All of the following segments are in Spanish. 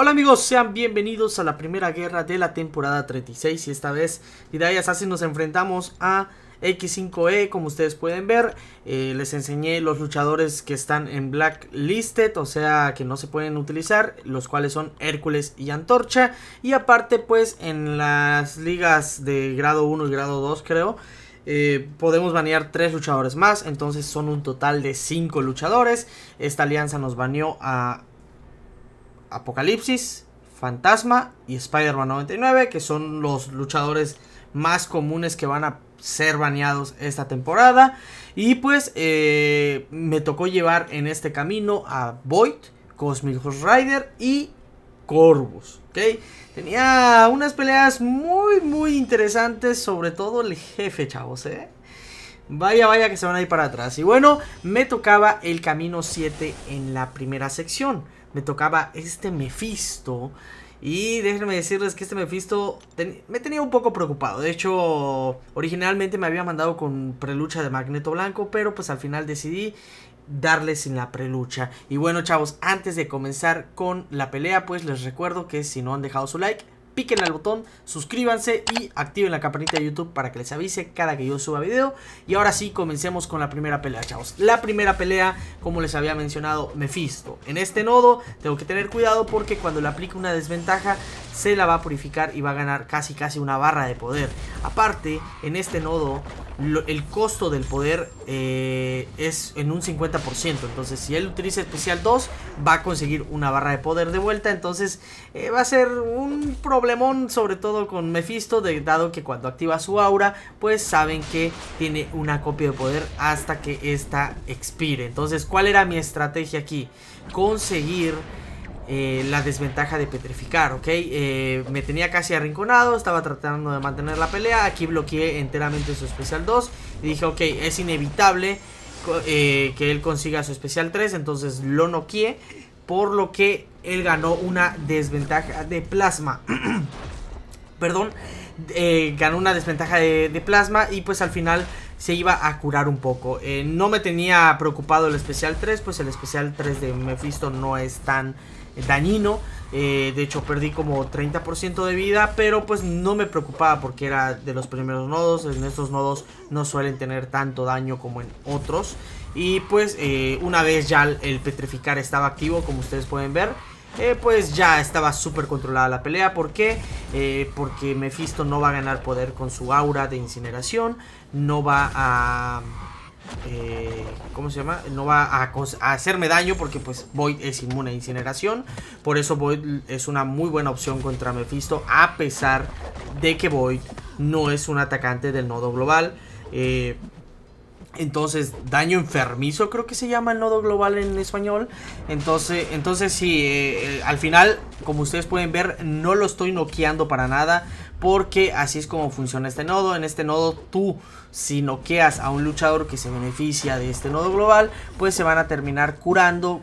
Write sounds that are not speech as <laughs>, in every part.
Hola amigos, sean bienvenidos a la primera guerra de la temporada 36 y esta vez Hidayas así nos enfrentamos a X5E como ustedes pueden ver eh, les enseñé los luchadores que están en blacklisted o sea que no se pueden utilizar los cuales son Hércules y Antorcha y aparte pues en las ligas de grado 1 y grado 2 creo eh, podemos banear 3 luchadores más, entonces son un total de 5 luchadores. Esta alianza nos baneó a Apocalipsis, Fantasma y Spider-Man 99, que son los luchadores más comunes que van a ser baneados esta temporada. Y pues eh, me tocó llevar en este camino a Void, Cosmic Horse Rider y Corvus. ¿okay? Tenía unas peleas muy, muy interesantes, sobre todo el jefe, chavos. ¿eh? Vaya, vaya que se van a ir para atrás. Y bueno, me tocaba el camino 7 en la primera sección me tocaba este Mephisto. Y déjenme decirles que este Mephisto me tenía un poco preocupado. De hecho, originalmente me había mandado con prelucha de Magneto Blanco, pero pues al final decidí darle sin la prelucha. Y bueno, chavos, antes de comenzar con la pelea, pues les recuerdo que si no han dejado su like, piquen al botón, suscríbanse y activen la campanita de YouTube para que les avise cada que yo suba video. Y ahora sí, comencemos con la primera pelea, chavos. La primera pelea, como les había mencionado, Mephisto. En este nodo tengo que tener cuidado porque cuando le aplique una desventaja se la va a purificar y va a ganar casi casi una barra de poder. Aparte, en este nodo, el costo del poder eh, es en un 50%. Entonces, si él utiliza especial 2, va a conseguir una barra de poder de vuelta. Entonces, eh, va a ser un problemón, sobre todo con Mephisto, dado que cuando activa su aura, pues saben que tiene una copia de poder hasta que esta expire. Entonces, ¿cuál era mi estrategia aquí? Conseguir eh, la desventaja de petrificar, ¿ok? Eh, me tenía casi arrinconado, estaba tratando de mantener la pelea, aquí bloqueé enteramente su especial 2 y dije, ok, es inevitable eh, que él consiga su especial 3, entonces lo noqueé, por lo que él ganó una desventaja de plasma. <clears throat> Perdón, ganó una desventaja de, plasma y pues al final se iba a curar un poco. no me tenía preocupado el especial 3, pues el especial 3 de Mephisto no es tan eh, dañino. Eh, de hecho perdí como 30% de vida, pero pues no me preocupaba porque era de los primeros nodos. En estos nodos no suelen tener tanto daño como en otros. Y pues eh, una vez ya el petrificar estaba activo, como ustedes pueden ver, pues ya estaba súper controlada la pelea. ¿Por qué? porque Mephisto no va a ganar poder con su aura de incineración. No va a eh, ¿Cómo se llama? No va a, hacerme daño porque pues Void es inmune a incineración. Por eso Void es una muy buena opción contra Mephisto. A pesar de que Void no es un atacante del nodo global. Eh, entonces, daño enfermizo creo que se llama el nodo global en español. Entonces, entonces si eh, eh, al final, como ustedes pueden ver, no lo estoy noqueando para nada. Porque así es como funciona este nodo. En este nodo tú, si noqueas a un luchador que se beneficia de este nodo global, pues se van a terminar curando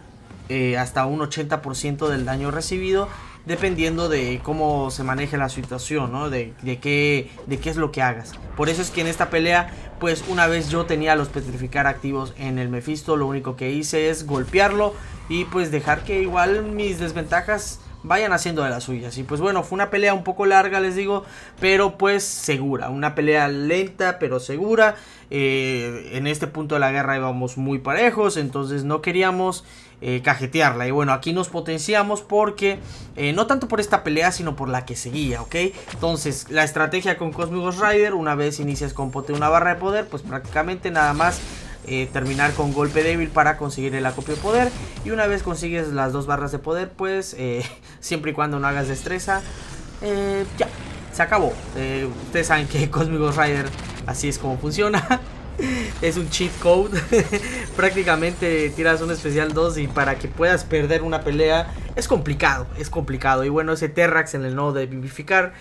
eh, hasta un 80% del daño recibido dependiendo de cómo se maneje la situación, ¿no? De, qué, de qué es lo que hagas. Por eso es que en esta pelea, pues una vez yo tenía los petrificar activos en el Mephisto, lo único que hice es golpearlo y pues dejar que igual mis desventajas vayan haciendo de las suyas. Y pues bueno, fue una pelea un poco larga, les digo, pero pues segura. Una pelea lenta, pero segura. Eh, en este punto de la guerra íbamos muy parejos, entonces no queríamos eh, cajetearla. Y bueno, aquí nos potenciamos porque, eh, no tanto por esta pelea, sino por la que seguía, ¿ok? Entonces, la estrategia con Cosmigos Rider, una vez inicias con una barra de poder, pues prácticamente nada más eh, terminar con golpe débil para conseguir el acopio de poder. Y una vez consigues las dos barras de poder, pues <laughs> siempre y cuando no hagas destreza, ya, se acabó. ustedes saben que Cosmigos Rider así es como funciona. <laughs> <laughs> es un cheat code. <laughs> Prácticamente tiras un especial 2 y para que puedas perder una pelea es complicado, es complicado. Y bueno, ese Terrax en el nodo de vivificar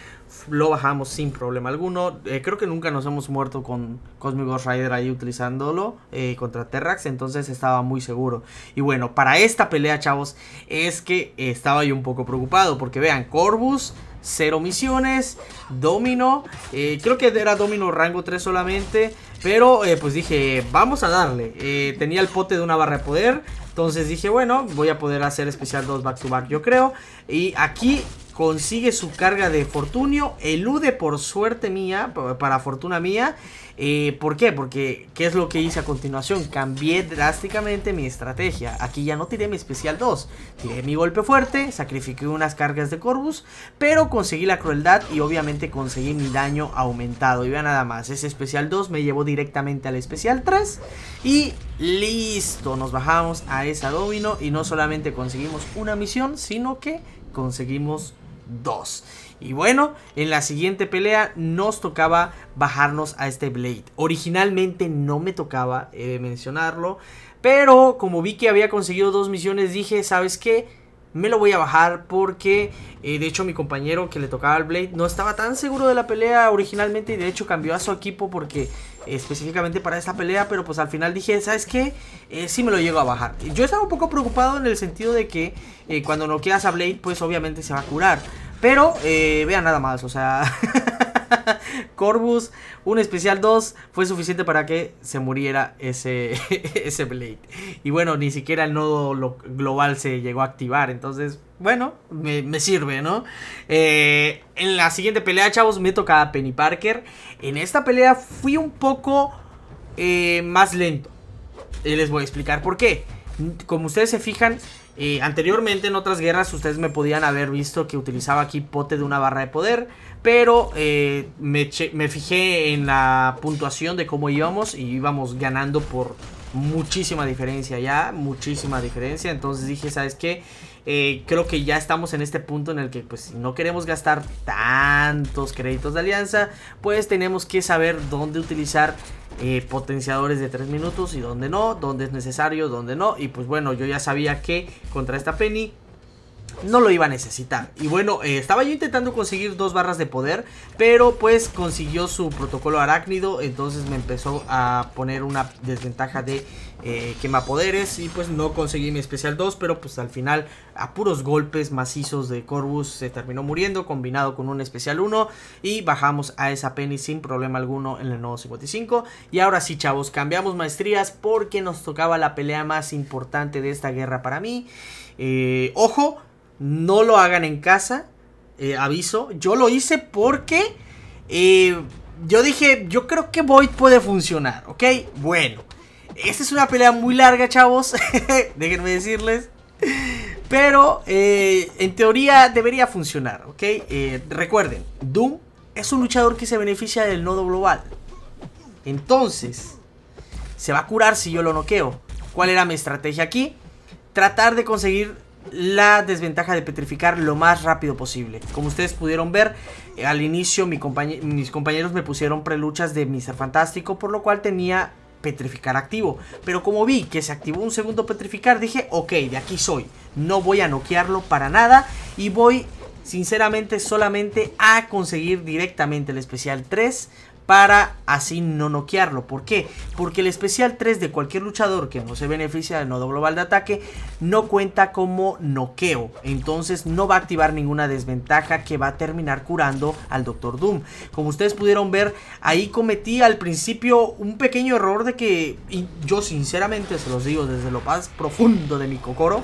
lo bajamos sin problema alguno. Eh, creo que nunca nos hemos muerto con Cosmic Ghost Rider ahí utilizándolo eh, contra Terrax, entonces estaba muy seguro. Y bueno, para esta pelea, chavos, es que estaba yo un poco preocupado porque vean, Corvus cero misiones. Domino, eh, creo que era Domino rango 3 solamente. Pero eh, pues dije, vamos a darle. Eh, tenía el pote de una barra de poder. Entonces dije, bueno, voy a poder hacer especial 2 back to back, yo creo. Y aquí consigue su carga de Fortunio, elude por suerte mía, para fortuna mía. Eh, ¿Por qué? Porque, ¿qué es lo que hice a continuación? Cambié drásticamente mi estrategia. Aquí ya no tiré mi especial 2, tiré mi golpe fuerte, sacrifiqué unas cargas de Corvus, pero conseguí la crueldad y obviamente conseguí mi daño aumentado. Y vea nada más, ese especial 2 me llevó directamente al especial 3 y listo, nos bajamos a esa domino y no solamente conseguimos una misión, sino que conseguimos 2. Y bueno, en la siguiente pelea nos tocaba bajarnos a este Blade. Originalmente no me tocaba mencionarlo, pero como vi que había conseguido dos misiones, dije, ¿sabes qué? me lo voy a bajar porque eh, de hecho mi compañero que le tocaba al Blade no estaba tan seguro de la pelea originalmente y de hecho cambió a su equipo porque específicamente para esta pelea, pero pues al final dije, ¿sabes qué? Eh, si me lo llego a bajar. Yo estaba un poco preocupado en el sentido de que eh, cuando no quedas a Blade, pues obviamente se va a curar. Pero, eh, vean nada más, o sea... <laughs> Corvus, un especial 2 fue suficiente para que se muriera ese, <laughs> ese Blade. Y bueno, ni siquiera el nodo global se llegó a activar. Entonces, bueno, me, sirve, ¿no? Eh, en la siguiente pelea, chavos, me toca a Penny Parker. En esta pelea fui un poco eh, más lento. les voy a explicar por qué. Como ustedes se fijan, eh, anteriormente en otras guerras ustedes me podían haber visto que utilizaba aquí pote de una barra de poder, pero eh, me, me, fijé en la puntuación de cómo íbamos y íbamos ganando por muchísima diferencia ya, muchísima diferencia, entonces dije, ¿sabes qué? Eh, creo que ya estamos en este punto en el que pues no queremos gastar tantos créditos de alianza, pues tenemos que saber dónde utilizar eh, potenciadores de 3 minutos y donde no, donde es necesario, donde no. Y pues bueno, yo ya sabía que contra esta Penny no lo iba a necesitar. Y bueno, eh, estaba yo intentando conseguir dos barras de poder, pero pues consiguió su protocolo arácnido, entonces me empezó a poner una desventaja de eh, quema poderes y pues no conseguí mi especial 2, pero pues al final a puros golpes macizos de Corvus se terminó muriendo, combinado con un especial 1 y bajamos a esa Penny sin problema alguno en el nuevo 55. Y ahora sí chavos, cambiamos maestrías porque nos tocaba la pelea más importante de esta guerra para mí. Eh, ojo, no lo hagan en casa. Eh, aviso. Yo lo hice porque eh, yo dije, yo creo que Void puede funcionar, ¿ok? Bueno. Esta es una pelea muy larga, chavos. <laughs> Déjenme decirles. Pero eh, en teoría debería funcionar, ¿ok? recuerden, Doom es un luchador que se beneficia del nodo global. Entonces, se va a curar si yo lo noqueo. ¿Cuál era mi estrategia aquí? Tratar de conseguir la desventaja de petrificar lo más rápido posible. Como ustedes pudieron ver, eh, al inicio mi mis compañeros me pusieron preluchas de Mr. Fantástico, por lo cual tenía petrificar activo. Pero como vi que se activó un segundo petrificar, dije, ok, de aquí soy. No voy a noquearlo para nada y voy sinceramente solamente a conseguir directamente el especial 3 para así no noquearlo. ¿Por qué? Porque el especial 3 de cualquier luchador que no se beneficia del nodo global de ataque no cuenta como noqueo. Entonces no va a activar ninguna desventaja que va a terminar curando al Doctor Doom. Como ustedes pudieron ver, ahí cometí al principio un pequeño error de que y yo sinceramente se los digo desde lo más profundo de mi cocoro,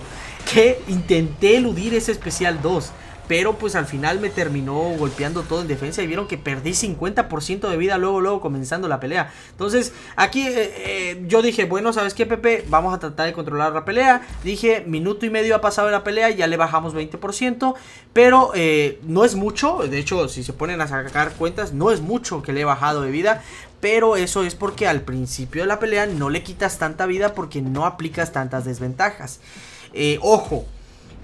que intenté eludir ese especial 2. Pero pues al final me terminó golpeando todo en defensa y vieron que perdí 50% de vida luego, luego comenzando la pelea. Entonces aquí eh, eh, yo dije, bueno, ¿sabes qué Pepe? Vamos a tratar de controlar la pelea. Dije, minuto y medio ha pasado la pelea, ya le bajamos 20%. Pero eh, no es mucho, de hecho si se ponen a sacar cuentas, no es mucho que le he bajado de vida. Pero eso es porque al principio de la pelea no le quitas tanta vida porque no aplicas tantas desventajas. ojo,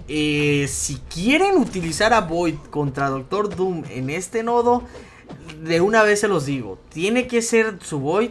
eh, si quieren utilizar a Void contra Doctor Doom en este nodo, de una vez se los digo, tiene que ser su Void,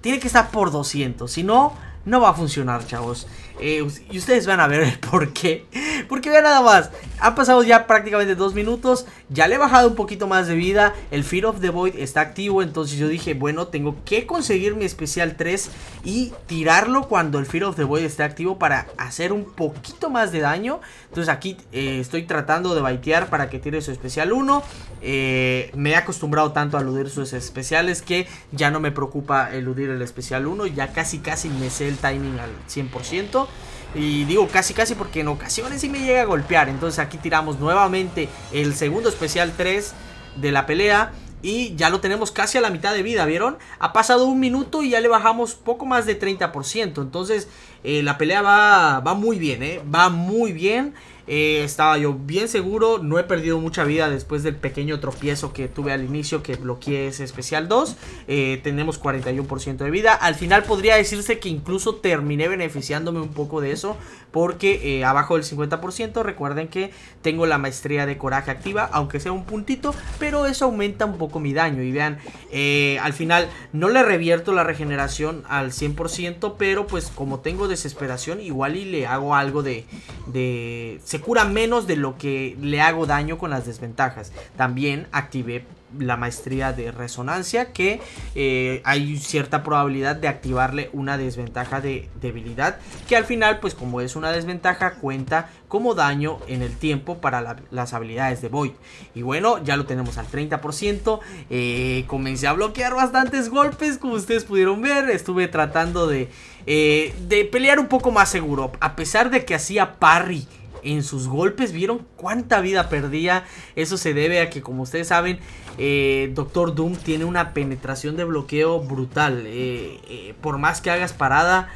tiene que estar por 200, si no, no va a funcionar, chavos. Eh, y ustedes van a ver el por qué. Porque vean nada más. Han pasado ya prácticamente dos minutos. Ya le he bajado un poquito más de vida. El Fear of the Void está activo. Entonces yo dije, bueno, tengo que conseguir mi especial 3. Y tirarlo cuando el Fear of the Void esté activo. Para hacer un poquito más de daño. Entonces aquí eh, estoy tratando de baitear para que tire su especial 1. Eh, me he acostumbrado tanto a eludir sus especiales. Que ya no me preocupa eludir el especial 1. Ya casi casi me sé el timing al 100%. Y digo casi casi porque en ocasiones sí me llega a golpear. Entonces aquí tiramos nuevamente el segundo especial 3 de la pelea. Y ya lo tenemos casi a la mitad de vida, ¿vieron? Ha pasado un minuto y ya le bajamos poco más de 30%. Entonces eh, la pelea va, va muy bien, ¿eh? Va muy bien. Eh, estaba yo bien seguro, no he perdido mucha vida después del pequeño tropiezo que tuve al inicio que bloqueé ese especial 2. Eh, tenemos 41% de vida. Al final podría decirse que incluso terminé beneficiándome un poco de eso porque eh, abajo del 50% recuerden que tengo la maestría de coraje activa, aunque sea un puntito, pero eso aumenta un poco mi daño. Y vean, al final no le revierto la regeneración al 100%, pero pues como tengo desesperación igual y le hago algo de... de cura menos de lo que le hago daño con las desventajas. También activé la maestría de resonancia que eh, hay cierta probabilidad de activarle una desventaja de debilidad que al final pues como es una desventaja cuenta como daño en el tiempo para las habilidades de Void y bueno ya lo tenemos al 30% eh, comencé a bloquear bastantes golpes como ustedes pudieron ver estuve tratando de eh, de pelear un poco más seguro a pesar de que hacía parry en sus golpes. ¿Vieron cuánta vida perdía? Eso se debe a que, como ustedes saben, eh, Doctor Doom tiene una penetración de bloqueo brutal. Eh, eh, por más que hagas parada,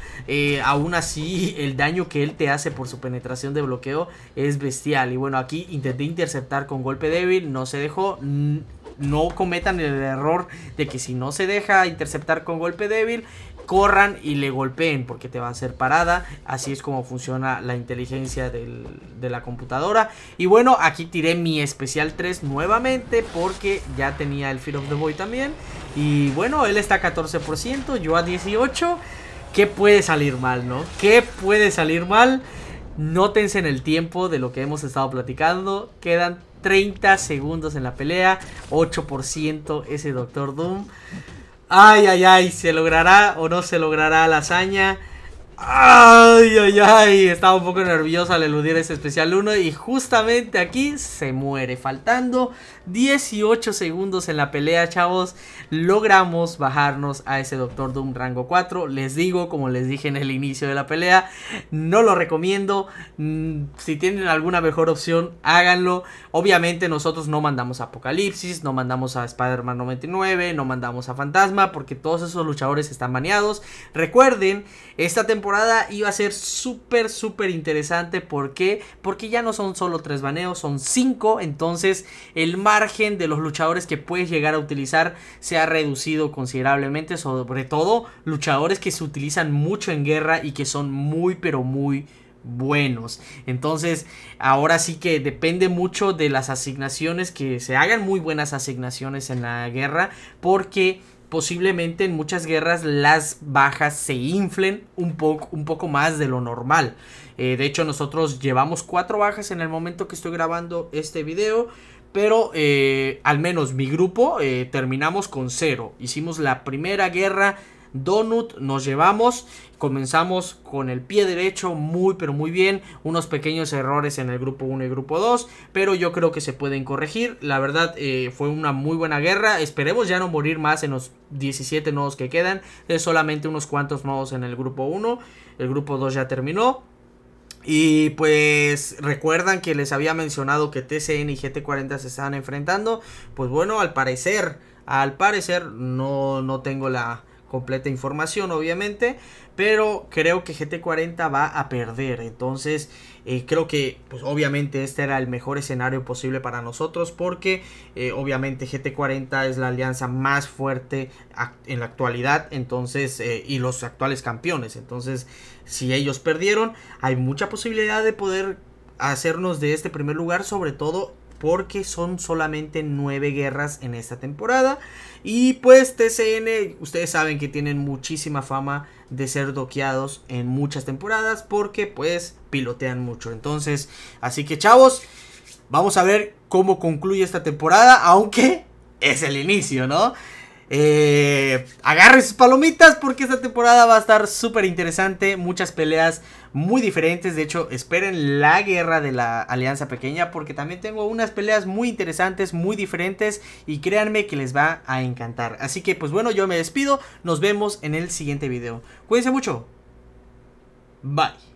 aún así el daño que él te hace por su penetración de bloqueo es bestial. Y bueno, aquí intenté interceptar con golpe débil, no se dejó no cometan el error de que si no se deja interceptar con golpe débil, corran y le golpeen porque te va a hacer parada. Así es como funciona la inteligencia de la computadora. Y bueno, aquí tiré mi especial 3 nuevamente porque ya tenía el Fear of the Boy también. Y bueno, él está a 14%, yo a 18%. ¿Qué puede salir mal, no? ¿Qué puede salir mal? Nótense en el tiempo de lo que hemos estado platicando. Quedan 30 segundos en la pelea. 8% ese Doctor Doom. Ay, ay, ay, ¿se logrará o no se logrará la hazaña? Ay, ay, ay, estaba un poco nervioso al eludir ese especial 1 y justamente aquí se muere, faltando 18 segundos en la pelea, chavos, logramos bajarnos a ese Doctor Doom rango 4, les digo, como les dije en el inicio de la pelea, no lo recomiendo, mm, si tienen alguna mejor opción, háganlo, obviamente nosotros no mandamos Apocalipsis, no mandamos a Spider-Man 99, no mandamos a Fantasma, porque todos esos luchadores están baneados, recuerden, esta temporada iba a ser súper, súper interesante. porque Porque ya no son solo tres baneos, son cinco. Entonces el margen de los luchadores que puedes llegar a utilizar se ha reducido considerablemente. Sobre todo luchadores que se utilizan mucho en guerra y que son muy, pero muy buenos. Entonces, ahora sí que depende mucho de las asignaciones, que se hagan muy buenas asignaciones en la guerra, porque posiblemente en muchas guerras las bajas se inflen un, poco, un poco más de lo normal. Eh, de hecho, nosotros llevamos cuatro bajas en el momento que estoy grabando este video. Pero eh, al menos mi grupo eh, terminamos con cero. Hicimos la primera guerra donut nos llevamos. Comenzamos con el pie derecho muy pero muy bien. Unos pequeños errores en el grupo 1 y grupo 2. Pero yo creo que se pueden corregir. La verdad eh, fue una muy buena guerra. Esperemos ya no morir más en los 17 nodos que quedan. Es solamente unos cuantos nodos en el grupo 1. El grupo 2 ya terminó. Y pues recuerdan que les había mencionado que TCN y GT40 se estaban enfrentando. Pues bueno, al parecer, al parecer no, no tengo la, completa información, obviamente. Pero creo que GT40 va a perder. Entonces, eh, creo que, pues obviamente, este era el mejor escenario posible para nosotros. Porque, eh, obviamente, GT40 es la alianza más fuerte en la actualidad. Entonces, eh, y los actuales campeones. Entonces, si ellos perdieron, hay mucha posibilidad de poder hacernos de este primer lugar, sobre todo porque son solamente nueve guerras en esta temporada. Y pues TCN, ustedes saben que tienen muchísima fama de ser doqueados en muchas temporadas porque pues pilotean mucho. Entonces, así que chavos, vamos a ver cómo concluye esta temporada, aunque es el inicio, ¿no? Eh, agarre sus palomitas porque esta temporada va a estar súper interesante. Muchas peleas muy diferentes. De hecho, esperen la guerra de la Alianza Pequeña porque también tengo unas peleas muy interesantes, muy diferentes y créanme que les va a encantar. Así que pues bueno, yo me despido. Nos vemos en el siguiente video. Cuídense mucho. Bye.